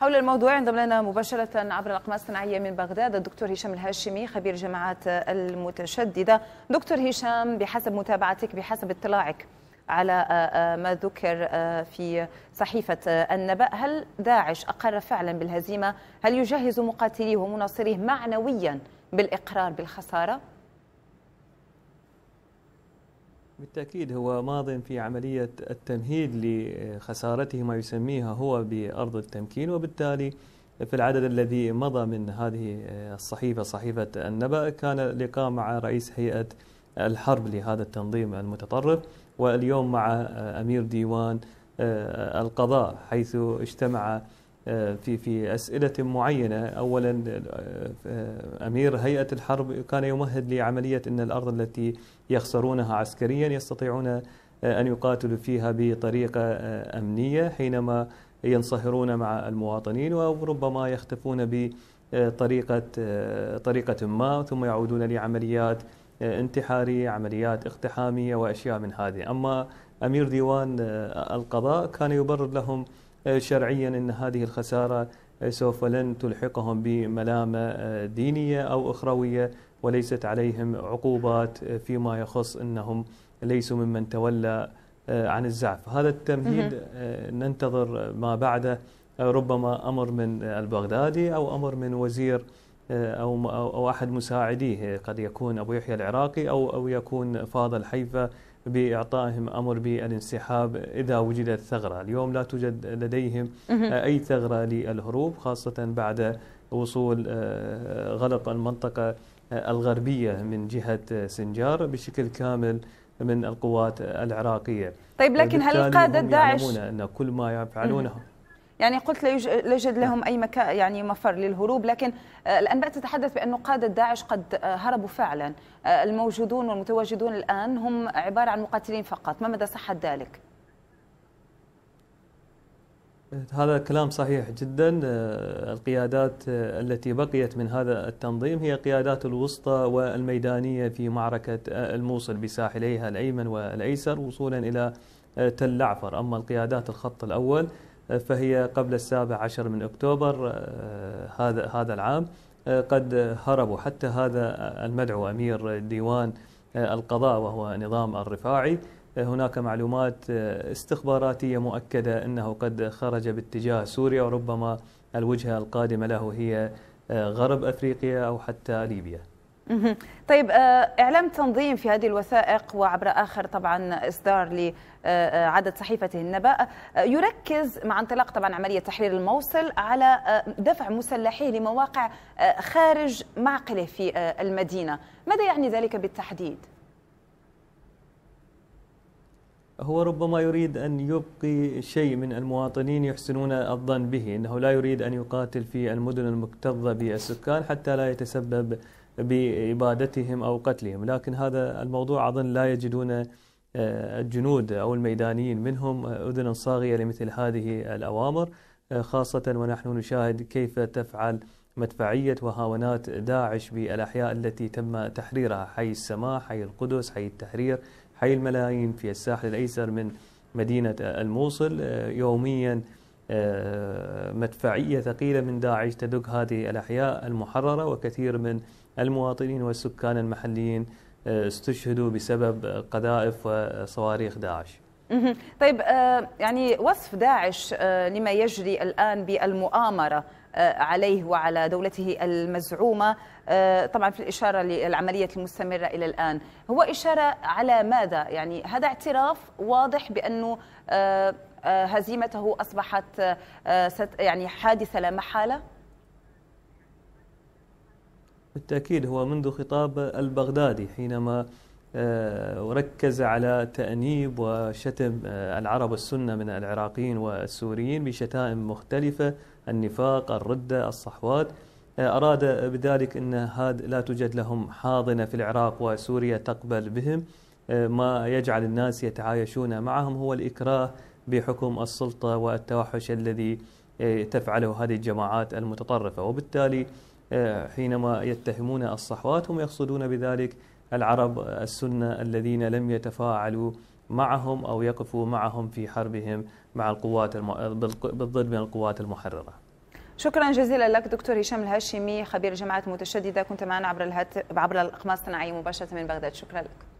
حول الموضوع ينضم لنا مباشرة عبر الأقمار الصناعية من بغداد الدكتور هشام الهاشمي خبير جماعات المتشددة دكتور هشام بحسب متابعتك بحسب اطلاعك على آه، آه، ما ذكر آه، في صحيفة النبأ هل داعش أقر فعلا بالهزيمة هل يجهز مقاتليه ومناصريه معنويا بالإقرار بالخسارة؟ بالتأكيد هو ماض في عملية التمهيد لخسارته ما يسميها هو بأرض التمكين وبالتالي في العدد الذي مضى من هذه الصحيفة صحيفة النبأ كان لقاء مع رئيس هيئة الحرب لهذا التنظيم المتطرف واليوم مع أمير ديوان آه، القضاء حيث اجتمع آه، في في اسئله معينه اولا آه، آه، امير هيئه الحرب كان يمهد لعمليه ان الارض التي يخسرونها عسكريا يستطيعون ان يقاتلوا فيها بطريقه امنيه حينما ينصهرون مع المواطنين وربما يختفون بطريقه طريقه ما ثم يعودون لعمليات انتحاريه، عمليات اقتحاميه واشياء من هذه، اما امير ديوان القضاء كان يبرر لهم شرعيا أن هذه الخسارة سوف لن تلحقهم بملامة آه، دينية أو أخروية وليست عليهم عقوبات آه، فيما يخص أنهم ليسوا ممن تولى آه، عن الزعف هذا التمهيد ننتظر ما بعده ربما أمر من البغدادي أو أمر من وزير آه، أو أو أحد مساعديه قد يكون أبو يحيى العراقي أو أو يكون فاضل حيفا بإعطائهم أمر بالانسحاب إذا وجدت ثغرة اليوم لا توجد لديهم أي ثغرة للهروب خاصة بعد وصول آه، غلق المنطقة آه، الغربية من جهة سنجار بشكل كامل من القوات العراقية طيب لكن هل قادة داعش أن كل ما يفعلونه يعني قلت لا يوجد لهم أي مكان يعني مفر للهروب لكن آه، الأنباء تتحدث بأن قادة داعش قد آه، هربوا فعلا آه، الموجودون والمتواجدون الآن هم عبارة عن مقاتلين فقط ما مدى صحة ذلك؟ هذا كلام صحيح جدا القيادات التي بقيت من هذا التنظيم هي قيادات الوسطى والميدانية في معركة الموصل بساحليها الأيمن والأيسر وصولا إلى تل لعفر أما القيادات الخط الأول فهي قبل السابع عشر من أكتوبر آه، هذا هذا العام آه، قد هربوا حتى هذا المدعو أمير ديوان آه، القضاء وهو نظام الرفاعي هناك معلومات استخباراتية مؤكدة أنه قد خرج باتجاه سوريا وربما الوجهة القادمة له هي غرب أفريقيا أو حتى ليبيا طيب آه، اعلام تنظيم في هذه الوثائق وعبر اخر طبعا اصدار لعدد آه، آه، صحيفته النبأ يركز مع انطلاق طبعا عمليه تحرير الموصل على دفع مسلحيه لمواقع خارج معقله في المدينه، ماذا يعني ذلك بالتحديد؟ هو ربما يريد أن يبقي شيء من المواطنين يحسنون الظن به أنه لا يريد أن يقاتل في المدن المكتظة بالسكان حتى لا يتسبب بإبادتهم أو قتلهم لكن هذا الموضوع أظن لا يجدون آه، الجنود أو الميدانيين منهم آه، أذنا صاغية لمثل هذه الأوامر آه، خاصة ونحن نشاهد كيف تفعل مدفعية وهاونات داعش بالأحياء التي تم تحريرها حي السماء حي القدس حي التحرير حي الملايين في الساحل الأيسر من مدينة الموصل يوميا مدفعية ثقيلة من داعش تدق هذه الأحياء المحررة وكثير من المواطنين والسكان المحليين آه، استشهدوا بسبب قذائف وصواريخ داعش طيب آه، يعني وصف داعش آه، لما يجري الآن بالمؤامرة عليه وعلى دولته المزعومة طبعا في الإشارة للعملية المستمرة إلى الآن هو إشارة على ماذا يعني هذا اعتراف واضح بأنه هزيمته أصبحت يعني حادثة لا محالة بالتأكيد هو منذ خطاب البغدادي حينما آه، ركز على تأنيب وشتم آه، العرب السنة من العراقيين والسوريين بشتائم مختلفة النفاق الردة الصحوات آه، أراد بذلك أن هذا لا توجد لهم حاضنة في العراق وسوريا تقبل بهم ما يجعل الناس يتعايشون معهم هو الإكراه بحكم السلطة والتوحش الذي تفعله هذه الجماعات المتطرفة وبالتالي آه، حينما يتهمون الصحوات هم يقصدون بذلك العرب السنة الذين لم يتفاعلوا معهم أو يقفوا معهم في حربهم مع القوات الم... بالضد من القوات المحررة شكرا جزيلا لك دكتور هشام الهاشمي خبير جماعة متشددة كنت معنا عبر الهاتف عبر الأقمار الصناعية مباشرة من بغداد شكرا لك